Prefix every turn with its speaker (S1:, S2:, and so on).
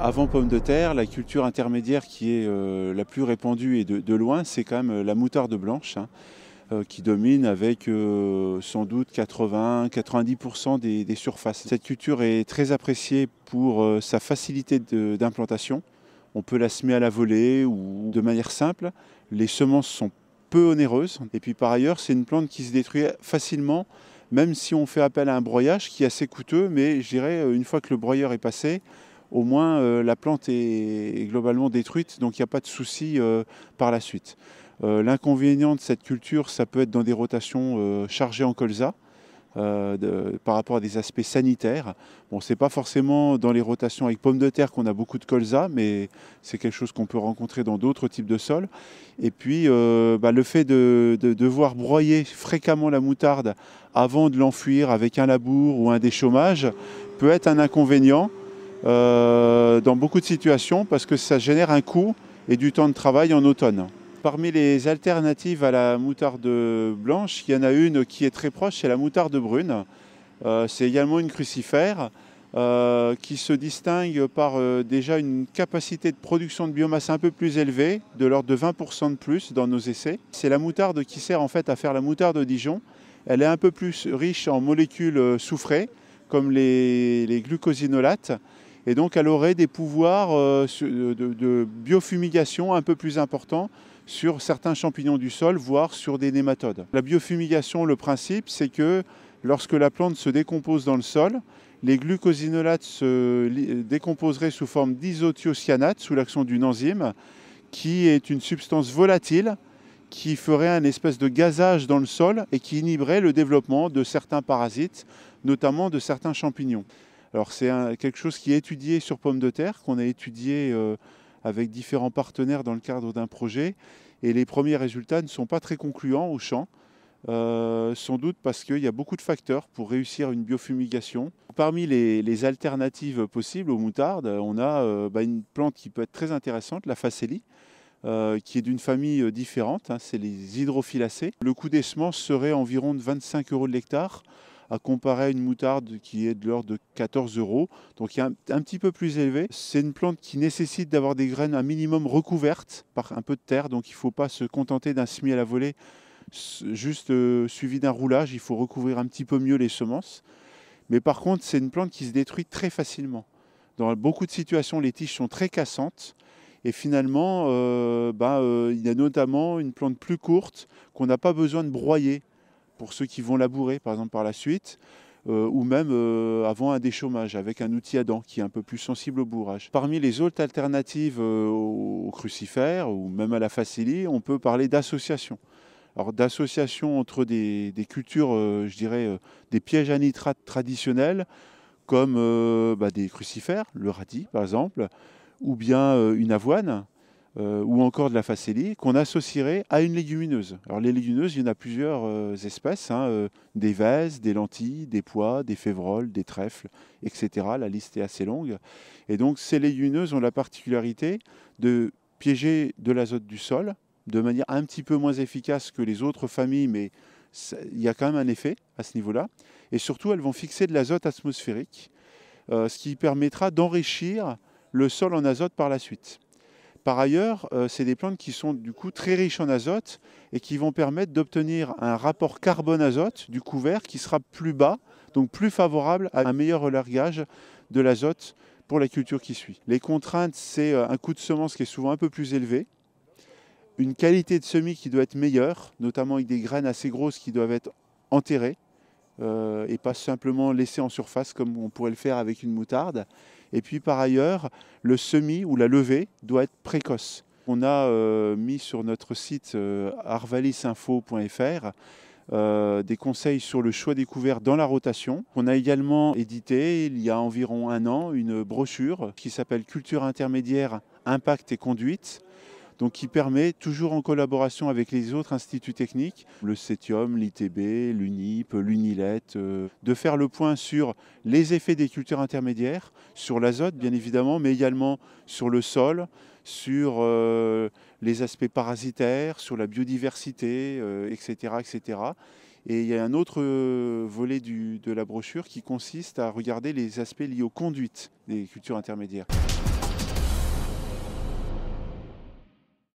S1: Avant pomme de terre, la culture intermédiaire qui est euh, la plus répandue et de, loin, c'est quand même euh, la moutarde blanche hein, euh, qui domine avec sans doute 80-90% des, des, surfaces. Cette culture est très appréciée pour sa facilité d'implantation. On peut la semer à la volée ou de manière simple. Les semences sont peu onéreuses. Et puis par ailleurs, c'est une plante qui se détruit facilement, même si on fait appel à un broyage qui est assez coûteux. Mais je dirais, une fois que le broyeur est passé, au moins euh, la plante est, globalement détruite, donc il n'y a pas de souci euh, par la suite. Euh, l'inconvénient de cette culture, ça peut être dans des rotations chargées en colza. par rapport à des aspects sanitaires. Bon, c'est pas forcément dans les rotations avec pommes de terre qu'on a beaucoup de colza, mais c'est quelque chose qu'on peut rencontrer dans d'autres types de sols. Et puis, bah, le fait de, de, devoir broyer fréquemment la moutarde avant de l'enfuir avec un labour ou un déchômage peut être un inconvénient. Euh, dans beaucoup de situations parce que ça génère un coût et du temps de travail en automne. Parmi les alternatives à la moutarde blanche, il y en a une qui est très proche, c'est la moutarde brune. Euh, c'est également une crucifère euh, qui se distingue par déjà une capacité de production de biomasse un peu plus élevée, de l'ordre de 20% de plus dans nos essais. C'est la moutarde qui sert en fait à faire la moutarde de Dijon. Elle est un peu plus riche en molécules soufrées, comme les glucosinolates, et donc elle aurait des pouvoirs euh, de, biofumigation un peu plus importants sur certains champignons du sol, voire sur des nématodes. La biofumigation, le principe, c'est que lorsque la plante se décompose dans le sol, les glucosinolates se décomposeraient sous forme d'isothiocyanate sous l'action d'une enzyme, qui est une substance volatile qui ferait un espèce de gazage dans le sol et qui inhiberait le développement de certains parasites, notamment de certains champignons c'est quelque chose qui est étudié sur pommes de Terre, qu'on a étudié euh, avec différents partenaires dans le cadre d'un projet. Et les premiers résultats ne sont pas très concluants au champ, euh, sans doute parce qu'il y a beaucoup de facteurs pour réussir une biofumigation. Parmi les, alternatives possibles aux moutardes, on a euh, bah, une plante qui peut être très intéressante, la facélie. qui est d'une famille différente, hein, c'est les hydrophilacées. Le coût des semences serait environ de 25 euros de l'hectare à comparer à une moutarde qui est de l'ordre de 14 euros, donc il y un, petit peu plus élevé. C'est une plante qui nécessite d'avoir des graines un minimum recouvertes par un peu de terre, donc il ne faut pas se contenter d'un semis à la volée juste euh, suivi d'un roulage, il faut recouvrir un petit peu mieux les semences. Mais par contre, c'est une plante qui se détruit très facilement. Dans beaucoup de situations, les tiges sont très cassantes. Et finalement, euh, bah, euh, il y a notamment une plante plus courte qu'on n'a pas besoin de broyer pour ceux qui vont labourer, par exemple, par la suite. Euh, ou même euh, avant un déchômage avec un outil à dents qui est un peu plus sensible au bourrage. Parmi les autres alternatives euh, au crucifère ou même à la facilie, on peut parler d'association. Alors d'association entre des, cultures, je dirais, des pièges à nitrate traditionnels comme bah, des crucifères, le radis par exemple, ou bien une avoine, euh, ou encore de la facélie, qu'on associerait à une légumineuse. Alors les légumineuses, il y en a plusieurs euh, espèces, hein, euh, des vases, des lentilles, des pois, des févroles, des trèfles, etc. La liste est assez longue. Et donc ces légumineuses ont la particularité de piéger de l'azote du sol de manière un petit peu moins efficace que les autres familles, mais il y a quand même un effet à ce niveau-là. Et surtout, elles vont fixer de l'azote atmosphérique, ce qui permettra d'enrichir le sol en azote par la suite. Par ailleurs, euh, c'est des plantes qui sont du coup très riches en azote et qui vont permettre d'obtenir un rapport carbone-azote du couvert qui sera plus bas, donc plus favorable à un meilleur relargage de l'azote pour la culture qui suit. Les contraintes, c'est euh, un coût de semence qui est souvent un peu plus élevé, une qualité de semis qui doit être meilleure, notamment avec des graines assez grosses qui doivent être enterrées euh, et pas simplement laissées en surface comme on pourrait le faire avec une moutarde, et puis par ailleurs, le semis ou la levée doit être précoce. On a euh, mis sur notre site euh, arvalisinfo.fr euh, des conseils sur le choix des dans la rotation. On a également édité, il y a environ un an, une brochure qui s'appelle Culture intermédiaire, impact et conduite donc qui permet, toujours en collaboration avec les autres instituts techniques, le CETIUM, l'ITB, l'UNIP, l'UNILET, euh, de faire le point sur les effets des cultures intermédiaires, sur l'azote bien évidemment, mais également sur le sol, sur euh, les aspects parasitaires, sur la biodiversité, euh, etc., Et il y a un autre volet de la brochure qui consiste à regarder les aspects liés aux conduites des cultures intermédiaires.